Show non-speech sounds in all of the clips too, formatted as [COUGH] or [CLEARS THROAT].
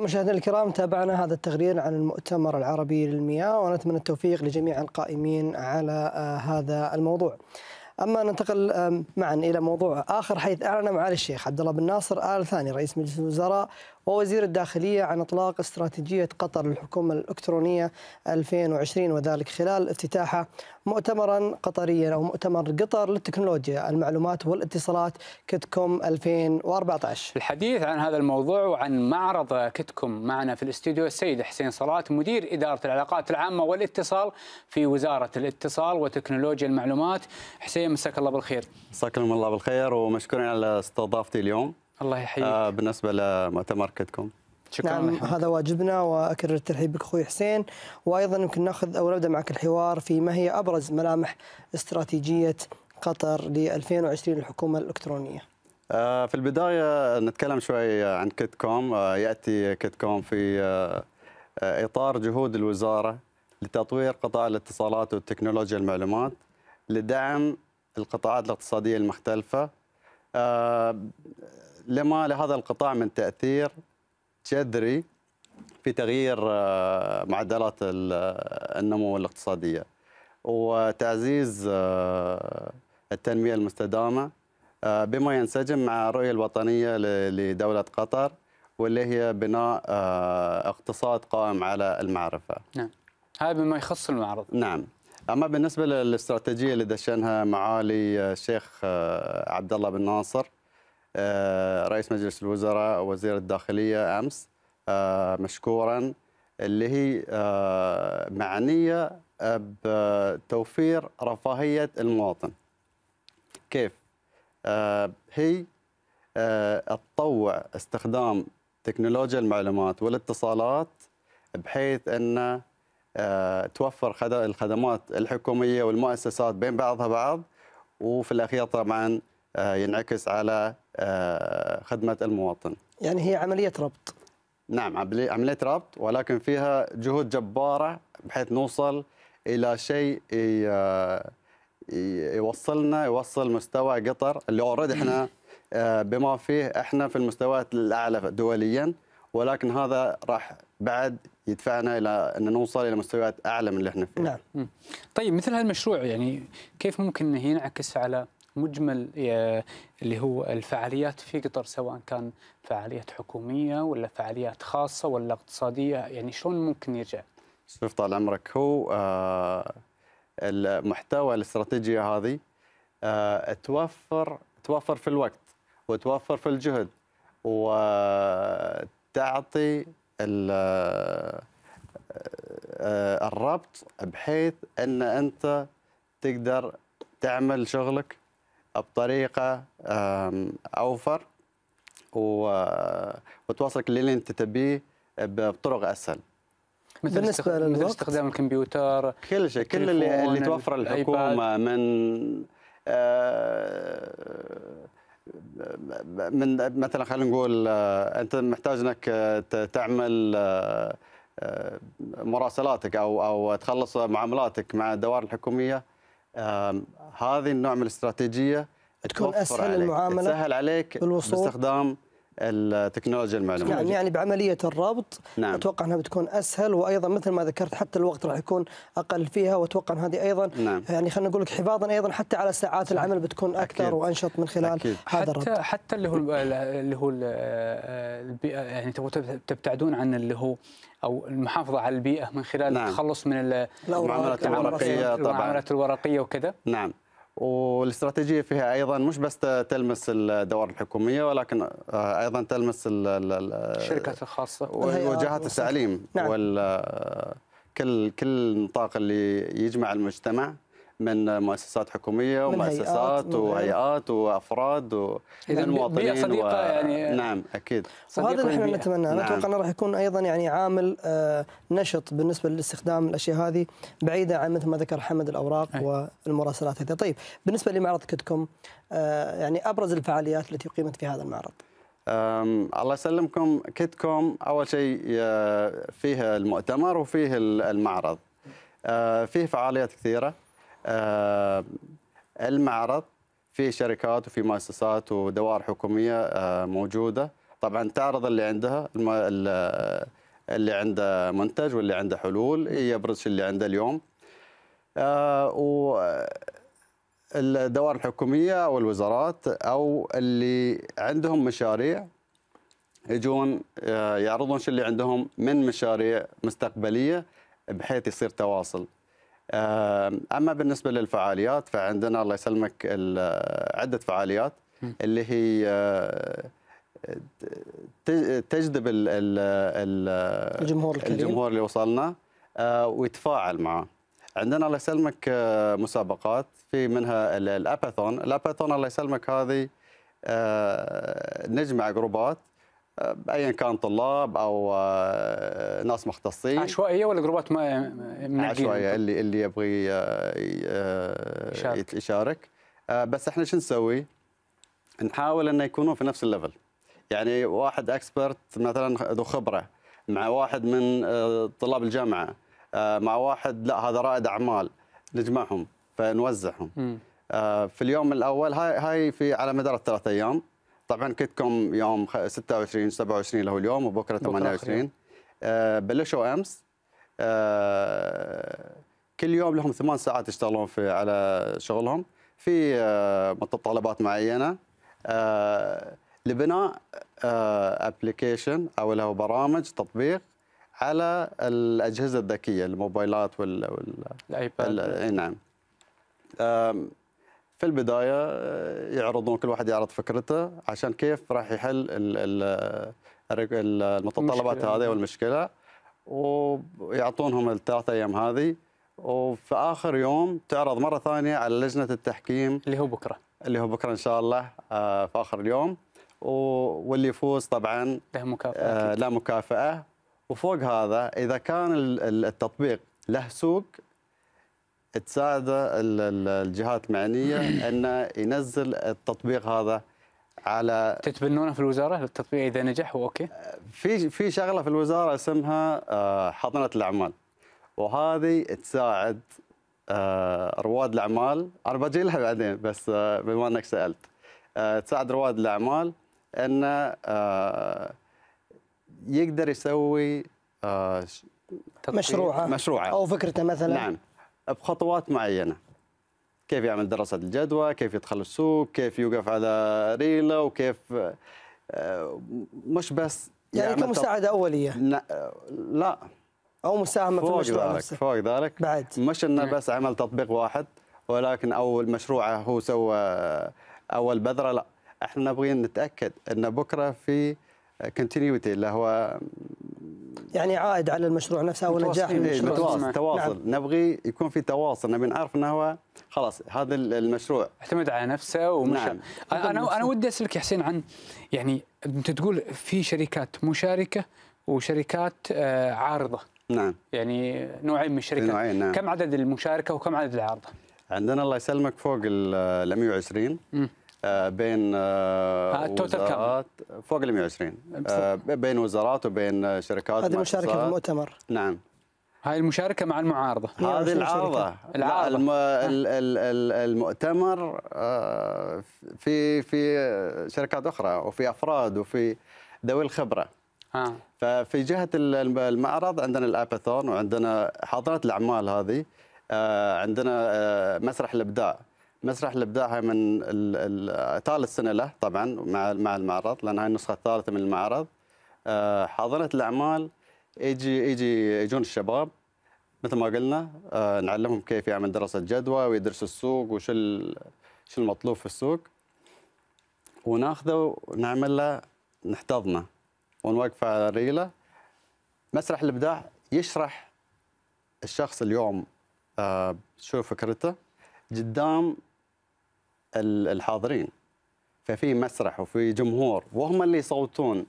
بالبداية مشاهدينا الكرام تابعنا هذا التقرير عن المؤتمر العربي للمياه ونتمنى التوفيق لجميع القائمين على آه، هذا الموضوع. اما ننتقل معا الى موضوع اخر حيث اعلن معالي الشيخ عبد الله بن ناصر ال ثاني رئيس مجلس الوزراء ووزير الداخلية عن إطلاق استراتيجية قطر للحكومة الإلكترونية 2020 وذلك خلال افتتاحه مؤتمرا قطريا أو مؤتمر قطر للتكنولوجيا المعلومات والاتصالات كتكم 2014 الحديث عن هذا الموضوع وعن معرض كتكم معنا في الاستوديو السيد حسين صلاة مدير إدارة العلاقات العامة والاتصال في وزارة الاتصال وتكنولوجيا المعلومات حسين مساك الله بالخير مساكم الله بالخير ومشكورين على استضافتي اليوم الله يحييك آه بالنسبه لمؤتمر كدكم شكرا نعم هذا واجبنا واكرر الترحيب بك اخوي حسين وايضا يمكن ناخذ او نبدا معك الحوار في ما هي ابرز ملامح استراتيجيه قطر ل 2020 للحكومه الالكترونيه. آه، في البدايه نتكلم شوي عن كيت كوم آه، ياتي كيت كوم في آه، اطار جهود الوزاره لتطوير قطاع الاتصالات والتكنولوجيا المعلومات لدعم القطاعات الاقتصاديه المختلفه آه، لما لهذا القطاع من تاثير جذري في تغيير آه، معدلات آه، النمو الاقتصاديه وتعزيز التنميه المستدامه بما ينسجم مع الرؤيه الوطنيه لدوله قطر واللي هي بناء اقتصاد قائم على المعرفه. نعم. هذا بما يخص المعرض. نعم. اما بالنسبه للاستراتيجيه اللي دشنها معالي آه، الشيخ آه، عبد الله بن ناصر آه، رئيس مجلس الوزراء وزير الداخليه امس مشكورا اللي هي معنيه بتوفير رفاهيه المواطن. كيف؟ هي تطوع استخدام تكنولوجيا المعلومات والاتصالات بحيث ان آه، توفر الخدمات الحكوميه والمؤسسات بين بعضها بعض وفي الاخير طبعا آه، ينعكس على آه، خدمه المواطن. يعني هي عمليه ربط. نعم عمليه ربط ولكن فيها جهود جباره بحيث نوصل الى شيء يوصلنا يوصل مستوى قطر اللي اوريدي احنا بما فيه احنا في المستويات الاعلى دوليا ولكن هذا راح بعد يدفعنا الى ان نوصل الى مستويات اعلى من اللي احنا فيها. نعم. طيب مثل هالمشروع يعني كيف ممكن انه ينعكس على مجمل آه، اللي هو الفعاليات في قطر سواء كان فعاليات حكوميه ولا فعاليات خاصه ولا اقتصاديه يعني شلون ممكن يرجع؟ شوف طال عمرك هو آه، المحتوى الاستراتيجيه هذه آه، توفر توفر في الوقت وتوفر في الجهد وتعطي آه، الربط بحيث ان انت تقدر تعمل شغلك بطريقه اوفر وتوصلك للي انت تبيه بطرق اسهل مثل بالنسبه للوقت مثل استخدام الكمبيوتر كل شيء كل اللي, اللي توفر الحكومه من آه من مثلا خلينا نقول آه، انت محتاج انك آه، تعمل آه، مراسلاتك او او تخلص معاملاتك مع الدوائر الحكوميه هذه النوع من الاستراتيجيه تكون اسهل عليك. المعامله تسهل عليك بالوصول باستخدام التكنولوجيا المعلوماتيه نعم يعني بعمليه الربط نعم. اتوقع انها بتكون اسهل وايضا مثل ما ذكرت حتى الوقت راح يكون اقل فيها واتوقع ان هذه ايضا نعم. يعني خلينا نقول لك حفاظا ايضا حتى على ساعات العمل بتكون اكثر أكيد. وانشط من خلال أكيد. هذا الربط حتى حتى اللي هو اللي هو البيئه يعني تبتعدون عن اللي هو او المحافظه على البيئه من خلال نعم. التخلص من المعاملات الورقيه طبعا المعاملات الورقيه وكذا نعم والاستراتيجيه فيها ايضا مش بس تلمس الدوائر الحكوميه ولكن آه، ايضا تلمس الشركات الخاصه وجهات آه، التعليم نعم. وكل آه، كل كل النطاق اللي يجمع المجتمع من مؤسسات حكوميه ومؤسسات وهيئات وافراد ومن مواطنين صديقه و... يعني نعم اكيد وهذا اللي احنا نتمناه نعم. اتوقع انه راح يكون ايضا يعني عامل آه، نشط بالنسبه لاستخدام الاشياء هذه بعيده عن مثل ما ذكر حمد الاوراق أي. والمراسلات هذه طيب بالنسبه لمعرض كتكم آه، يعني ابرز الفعاليات التي قيمت في هذا المعرض الله يسلمكم كتكم اول شيء آه، فيه المؤتمر وفيه المعرض فيه فعاليات كثيره آه، المعرض في شركات وفي مؤسسات ودوائر حكوميه آه، موجوده طبعا تعرض اللي عندها اللي عنده منتج واللي عنده حلول يبرز اللي عنده اليوم آه، و الدوائر الحكوميه او الوزارات او اللي عندهم مشاريع يجون يعرضون شو اللي عندهم من مشاريع مستقبليه بحيث يصير تواصل آه، اما بالنسبه للفعاليات فعندنا الله يسلمك آه، عده فعاليات اللي هي آه، تجذب الجمهور الكريم الجمهور اللي وصلنا ويتفاعل معه عندنا الله يسلمك مسابقات في منها الاباثون الاباثون الله يسلمك هذه نجمع جروبات آه، ايا كان طلاب او آه، ناس مختصين عشوائيه ولا جروبات ما من عشوائيه اللي اللي يبغي آه، يشارك, يشارك. بس احنا شو نسوي؟ نحاول انه يكونون في نفس الليفل يعني واحد اكسبرت مثلا ذو خبره مع واحد من طلاب الجامعه مع واحد لا هذا رائد اعمال نجمعهم فنوزعهم في اليوم الاول هاي هاي في على مدار الثلاث ايام طبعا كلكم يوم 26 27 اللي هو اليوم وبكره 28 آه بلشوا امس آه كل يوم لهم ثمان ساعات يشتغلون في على شغلهم في آه متطلبات معينه آه لبناء ابلكيشن آه، او له برامج تطبيق على الاجهزه الذكيه الموبايلات وال, وال... الايباد نعم في البدايه آه، يعرضون كل واحد يعرض فكرته عشان كيف راح يحل المتطلبات هذه نعم. والمشكله ويعطونهم الثلاث ايام هذه وفي اخر يوم تعرض مره ثانيه على لجنه التحكيم اللي هو بكره اللي هو بكره ان شاء الله آه، في اخر اليوم واللي يفوز طبعا له مكافاه آه، له مكافاه وفوق هذا اذا كان التطبيق له سوق تساعد الجهات المعنيه [CLEARS THROAT] ان ينزل التطبيق هذا على تتبنونه في الوزاره التطبيق اذا نجح اوكي في في شغله في الوزاره اسمها آه، حاضنه الاعمال وهذه تساعد آه، رواد الاعمال انا بجي لها بعدين بس آه، بما انك سالت تساعد رواد الاعمال انه يقدر يسوي مشروعه مشروعه او فكرته مثلا نعم بخطوات معينه كيف يعمل دراسه الجدوى كيف يدخل السوق كيف يوقف على ريله وكيف آه، مش بس يعني كمساعده اوليه آه، لا او مساهمه في المشروع نفسه فوق ذلك بعد مش انه بس عمل تطبيق واحد ولكن اول مشروع هو سوى آه، اول بذره لا احنا نبغي نتاكد ان بكره في كونتينيوتي اللي هو يعني عائد على المشروع نفسه او نجاح إيه، المشروع تواصل نعم. تواصل نعم. نبغي يكون في تواصل نبي نعرف انه هو خلاص هذا المشروع اعتمد على نفسه ومشى نعم. انا انا ودي اسالك يا حسين عن يعني انت تقول في شركات مشاركه وشركات آه، عارضه نعم يعني نوعين من الشركات نوعين نعم. كم عدد المشاركه وكم عدد العارضه؟ عندنا الله يسلمك فوق ال 120 آه، م. آه، بين آه، وزارات فوق ال 120 آه، بين وزارات وبين شركات هذه مشاركه في المؤتمر نعم هاي المشاركه مع المعارضه هذه العارضه العارضه الم... المؤتمر في في شركات اخرى وفي افراد وفي ذوي الخبره ها. ففي جهه المعرض عندنا الاباثون وعندنا حاضنه الاعمال هذه عندنا مسرح الابداع مسرح الابداع هاي من ثالث سنه له طبعا مع مع المعرض لان هاي النسخه الثالثه من المعرض آه، حاضنه الاعمال يجي يجي يجون الشباب مثل ما قلنا آه، نعلمهم كيف يعمل دراسه جدوى ويدرس السوق وش شو المطلوب في السوق وناخذه ونعمل له نحتضنه ونوقفه على رجله مسرح الابداع يشرح الشخص اليوم آه، شو فكرته قدام الحاضرين ففي مسرح وفي جمهور وهم اللي يصوتون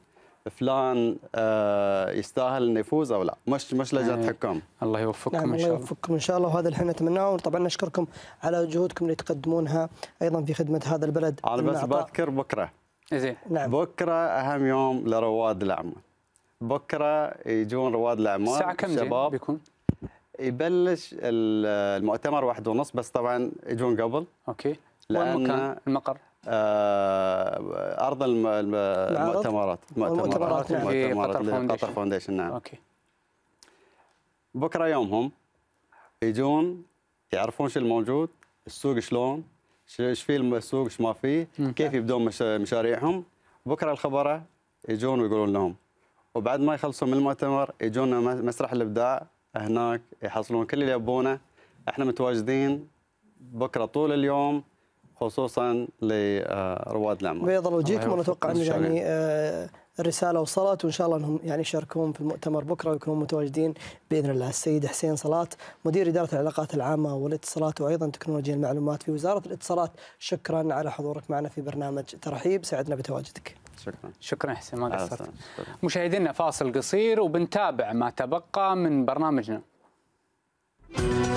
فلان آه، يستاهل انه يفوز او لا مش مش لجنه إيه. حكام الله يوفقكم نعم ان شاء الله يوفقكم ان شاء الله وهذا اللي احنا نتمناه وطبعا نشكركم على جهودكم اللي تقدمونها ايضا في خدمه هذا البلد انا بس بذكر بكره زين إيه. نعم بكره اهم يوم لرواد الاعمال بكره يجون رواد الاعمال الساعه كم الشباب بيكون؟ يبلش المؤتمر واحد ونص بس طبعا يجون قبل اوكي لأن المقر آه، ارض المؤتمرات المؤتمرات المؤتمرات يعني. قطر فاونديشن نعم اوكي بكره يومهم يجون يعرفون شو الموجود السوق شلون ايش فيه السوق ايش ما فيه كيف يبدون مشاريعهم بكره الخبراء يجون ويقولون لهم وبعد ما يخلصوا من المؤتمر يجون مسرح الابداع هناك يحصلون كل اللي يبونه احنا متواجدين بكره طول اليوم خصوصا لرواد الاعمال بيض وجهكم اتوقع انه يعني الرساله آه، وصلت وان شاء الله انهم يعني يشاركون في المؤتمر بكره ويكونون متواجدين باذن الله السيد حسين صلات مدير اداره العلاقات العامه والاتصالات وايضا تكنولوجيا المعلومات في وزاره الاتصالات شكرا على حضورك معنا في برنامج ترحيب سعدنا بتواجدك شكرا شكرا حسين ما قصرت مشاهدينا فاصل قصير وبنتابع ما تبقى من برنامجنا thank you